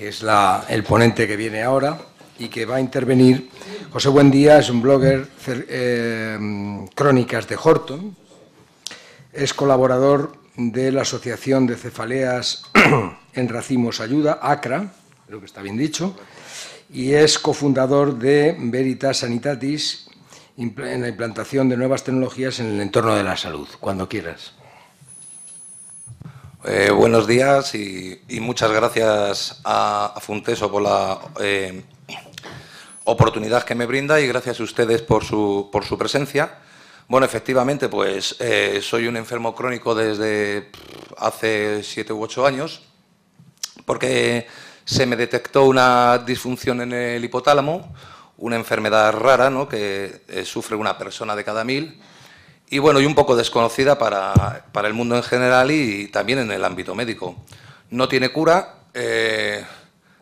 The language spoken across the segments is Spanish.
que es la, el ponente que viene ahora y que va a intervenir. José Buendía es un blogger eh, Crónicas de Horton, es colaborador de la Asociación de Cefaleas en Racimos Ayuda, ACRA, creo que está bien dicho, y es cofundador de Veritas Sanitatis en la implantación de nuevas tecnologías en el entorno de la salud, cuando quieras. Eh, buenos días y, muchas gracias a, Funteso por la eh, oportunidad que me brinda y gracias a ustedes por su, por su presencia. Bueno, efectivamente, pues eh, soy un enfermo crónico desde hace siete u ocho años porque se me detectó una disfunción en el hipotálamo, una enfermedad rara ¿no? que sufre una persona de cada mil y bueno, y un poco desconocida para, el mundo en general y también en el ámbito médico. No tiene cura, eh,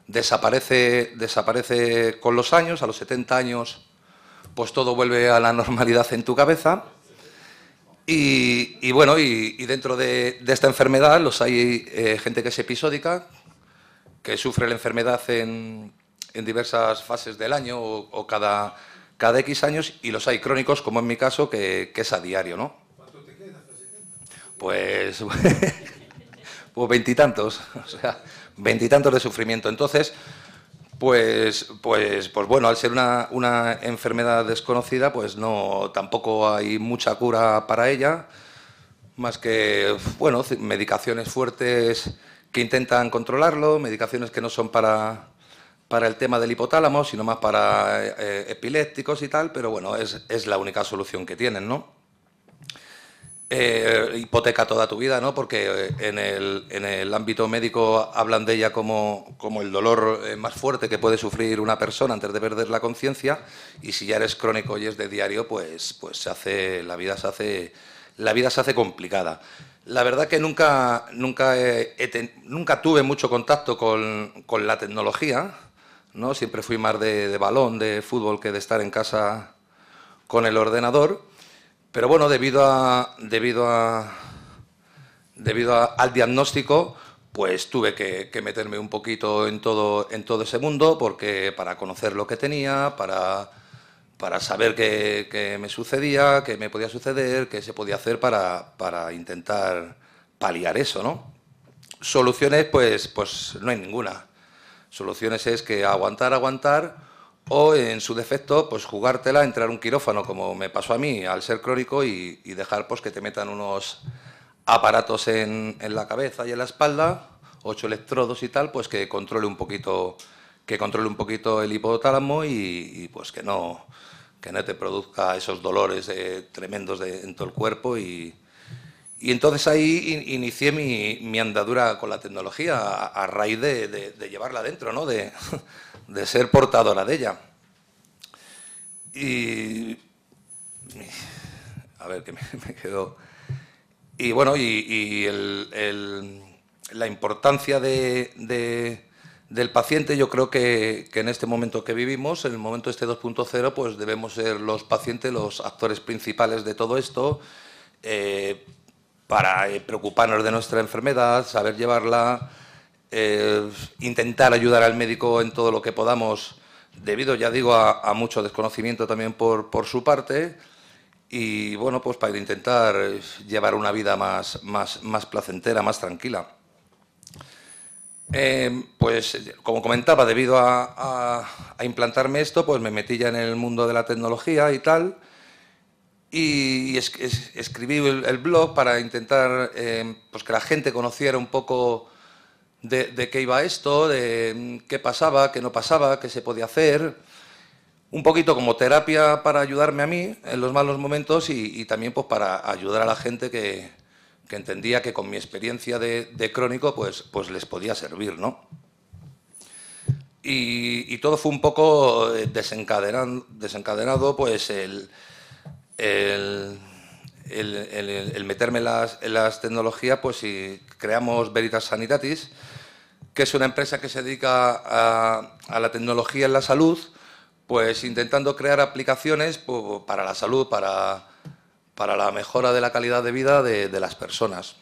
desaparece, desaparece con los años, a los 70 años, pues todo vuelve a la normalidad en tu cabeza. Y, bueno, y, dentro de, esta enfermedad los hay eh, gente que es episódica, que sufre la enfermedad en, diversas fases del año o cada cada X años y los hay crónicos, como en mi caso, que, es a diario, ¿no? Pues, pues veintitantos, o sea, veintitantos de sufrimiento. Entonces, pues, pues, pues bueno, al ser una, una, enfermedad desconocida, pues no, tampoco hay mucha cura para ella, más que, bueno, medicaciones fuertes que intentan controlarlo, medicaciones que no son para, para el tema del hipotálamo, sino más para eh, eh, epilépticos y tal, pero bueno, es, la única solución que tienen, ¿no? Eh, hipoteca toda tu vida, ¿no? Porque en el, ámbito médico hablan de ella como, como, el dolor más fuerte que puede sufrir una persona antes de perder la conciencia y si ya eres crónico y es de diario, pues, pues se hace, la, vida se hace, la vida se hace complicada. La verdad que nunca, nunca, nunca tuve mucho contacto con, con la tecnología, ¿no? Siempre fui más de, de, balón, de fútbol, que de estar en casa con el ordenador. Pero bueno, debido a. debido a. debido al diagnóstico, pues tuve que, meterme un poquito en todo, en todo ese mundo, porque para conocer lo que tenía, para, saber qué, me sucedía, qué me podía suceder, qué se podía hacer para, para intentar paliar eso, ¿no? Soluciones, pues, pues no hay ninguna Soluciones es que aguantar, aguantar o en su defecto pues jugártela, entrar un quirófano como me pasó a mí al ser crónico y, dejar pues que te metan unos aparatos en, la cabeza y en la espalda, ocho electrodos y tal, pues que controle un poquito que controle un poquito el hipotálamo y, pues que no que no te produzca esos dolores eh, tremendos de, en todo el cuerpo y, y entonces ahí inicié mi, andadura con la tecnología a, raíz de, llevarla adentro, ¿no? de, de ser portadora de ella. Y. A ver, que me, quedó Y bueno, y, la importancia del paciente, yo creo que, en este momento que vivimos, en el momento este 2.0, pues debemos ser los pacientes los actores principales de todo esto. Eh, para eh, preocuparnos de nuestra enfermedad, saber llevarla, eh, intentar ayudar al médico en todo lo que podamos, debido, ya digo, a, mucho desconocimiento también por, su parte, y bueno, pues para intentar eh, llevar una vida más, placentera, más tranquila. pues como comentaba, debido a, a implantarme esto, pues me metí ya en el mundo de la tecnología y tal, y, escribí el, blog para intentar eh, pues que la gente conociera un poco de, qué iba esto, de qué pasaba, qué no pasaba, qué se podía hacer. Un poquito como terapia para ayudarme a mí en los malos momentos y, también pues para ayudar a la gente que, entendía que con mi experiencia de, crónico pues, pues les podía servir, ¿no? Y, todo fue un poco eh, desencadenado, desencadenado pues el, el, meterme en las, tecnologías, pues si creamos Veritas Sanitatis, que es una empresa que se dedica a, la tecnología en la salud, pues intentando crear aplicaciones pues, para la salud, para, la mejora de la calidad de vida de, las personas.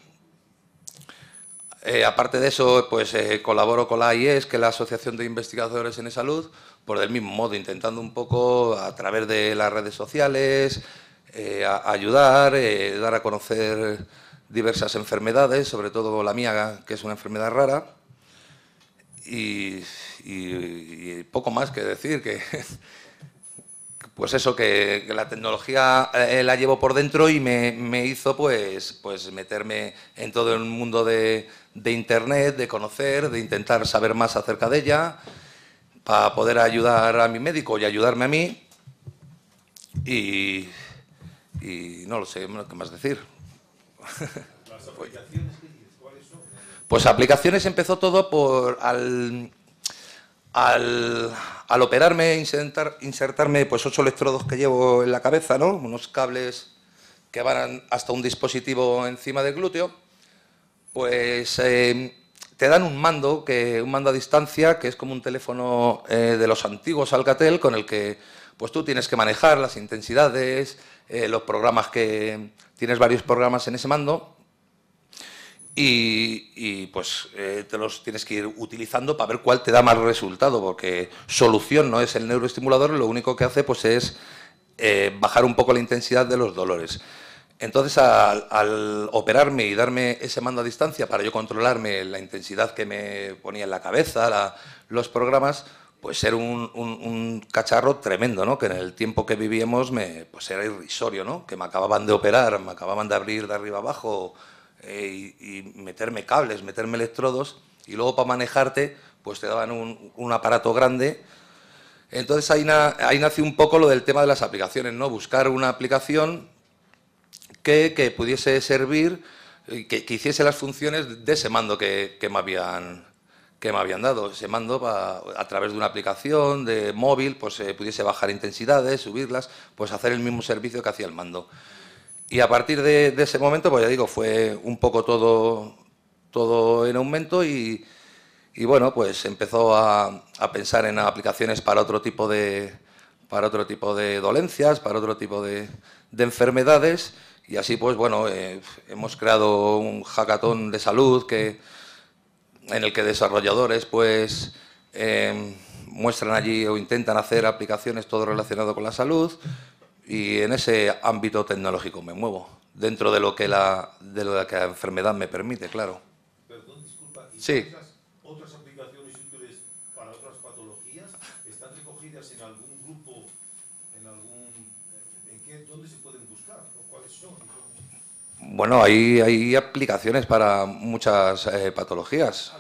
Eh, aparte de eso, pues eh, colaboro con la AIS, e que es la Asociación de Investigadores en Salud, por del mismo modo, intentando un poco a través de las redes sociales, eh, ayudar, eh, dar a conocer diversas enfermedades, sobre todo la mía, que es una enfermedad rara. Y, poco más que decir, que pues eso, que, la tecnología eh, la llevo por dentro y me, hizo pues, pues meterme en todo el mundo de, de Internet, de conocer, de intentar saber más acerca de ella, para poder ayudar a mi médico y ayudarme a mí. Y, y no lo sé qué más decir. ¿Las pues aplicaciones cuáles son? Pues aplicaciones empezó todo por al, al, al operarme, insertar, insertarme pues ocho electrodos que llevo en la cabeza, ¿no? unos cables que van hasta un dispositivo encima del glúteo, pues em, te dan un mando, que, un mando a distancia, que es como un teléfono eh, de los antiguos Alcatel, con el que pues tú tienes que manejar las intensidades, eh, los programas que... Tienes varios programas en ese mando y, pues eh, te los tienes que ir utilizando para ver cuál te da más resultado, porque solución no es el neuroestimulador, lo único que hace pues es eh, bajar un poco la intensidad de los dolores. Entonces, al, operarme y darme ese mando a distancia para yo controlarme la intensidad que me ponía en la cabeza, los programas, pues era un, cacharro tremendo, ¿no? Que en el tiempo que vivíamos me, pues era irrisorio, ¿no? Que me acababan de operar, me acababan de abrir de arriba abajo eh, y, meterme cables, meterme electrodos y luego para manejarte pues te daban un, aparato grande. Entonces ahí, ahí nació un poco lo del tema de las aplicaciones, ¿no? Buscar una aplicación que, pudiese servir, eh, que, que hiciese las funciones de ese mando que, que me habían que me habían dado. Ese mando a través de una aplicación de móvil, pues se eh, pudiese bajar intensidades, subirlas, pues hacer el mismo servicio que hacía el mando. Y a partir de, ese momento, pues ya digo, fue un poco todo, todo en aumento y, bueno, pues empezó a, pensar en aplicaciones para otro tipo de, para otro tipo de dolencias, para otro tipo de, enfermedades y así pues bueno, eh, hemos creado un hackathon de salud que en el que desarrolladores pues em, muestran allí o intentan hacer aplicaciones todo relacionado con la salud y en ese ámbito tecnológico me muevo, dentro de lo que la, de lo que la enfermedad me permite, claro. Perdón, disculpa. ¿y sí. otras aplicaciones útiles para otras patologías están recogidas en algún grupo, en algún... Eh, en qué, ¿Dónde se pueden buscar? ¿O ¿Cuáles son? Bueno, hay, aplicaciones para muchas eh, patologías.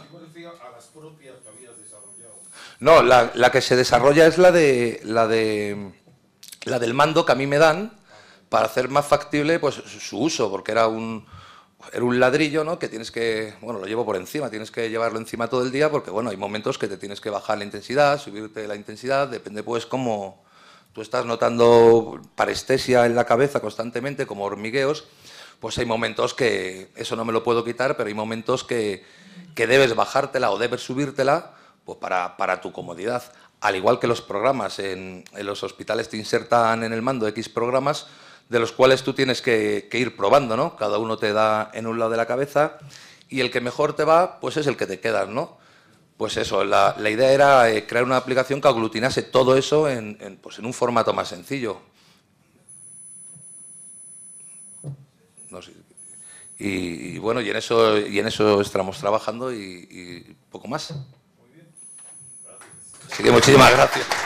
No, la, que se desarrolla es la de la de la del mando que a mí me dan para hacer más factible pues su uso, porque era un era un ladrillo, Que tienes que, bueno, lo llevo por encima, tienes que llevarlo encima todo el día porque bueno, hay momentos que te tienes que bajar la intensidad, subirte la intensidad, depende pues cómo tú estás notando parestesia en la cabeza constantemente como hormigueos pues hay momentos que eso no me lo puedo quitar, pero hay momentos que, debes bajártela o debes subírtela pues para, tu comodidad. Al igual que los programas, en, los hospitales te insertan en el mando X programas de los cuales tú tienes que, ir probando, ¿no? Cada uno te da en un lado de la cabeza y el que mejor te va, pues es el que te queda, ¿no? Pues eso, la, idea era eh, crear una aplicación que aglutinase todo eso en pues un formato más sencillo. Y, bueno, y en eso, y en eso estamos trabajando y, y poco más. Muy bien. Gracias. muchísimas gracias.